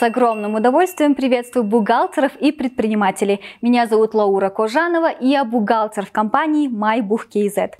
С огромным удовольствием приветствую бухгалтеров и предпринимателей. Меня зовут Лаура Кожанова, и я бухгалтер в компании MyBuch.kz.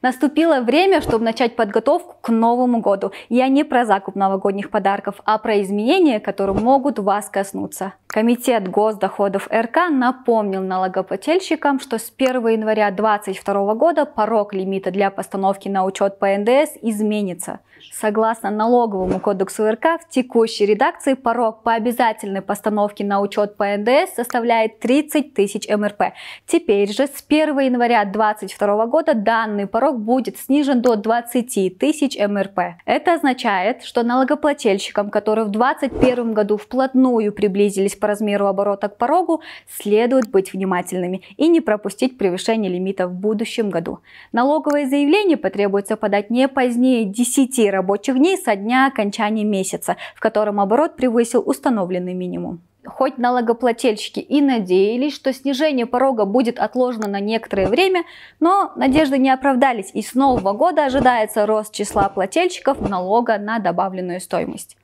Наступило время, чтобы начать подготовку к Новому году. Я не про закуп новогодних подарков, а про изменения, которые могут вас коснуться. Комитет госдоходов РК напомнил налогоплательщикам, что с 1 января 2022 года порог лимита для постановки на учет по НДС изменится. Согласно налоговому кодексу РК, в текущей редакции порог по обязательной постановке на учет по НДС составляет 30 тысяч МРП. Теперь же с 1 января 2022 года данный порог будет снижен до 20 тысяч МРП. Это означает, что налогоплательщикам, которые в 2021 году вплотную приблизились по размеру оборота к порогу, следует быть внимательными и не пропустить превышение лимита в будущем году. Налоговое заявление потребуется подать не позднее 10 рабочих дней со дня окончания месяца, в котором оборот превысил установленный минимум. Хоть налогоплательщики и надеялись, что снижение порога будет отложено на некоторое время, но надежды не оправдались и с нового года ожидается рост числа плательщиков налога на добавленную стоимость.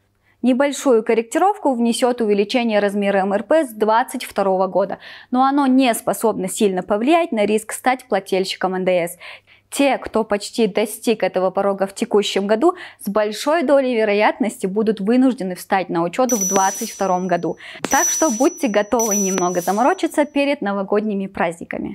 Небольшую корректировку внесет увеличение размера МРП с 2022 года, но оно не способно сильно повлиять на риск стать плательщиком НДС. Те, кто почти достиг этого порога в текущем году, с большой долей вероятности будут вынуждены встать на учет в 2022 году. Так что будьте готовы немного заморочиться перед новогодними праздниками.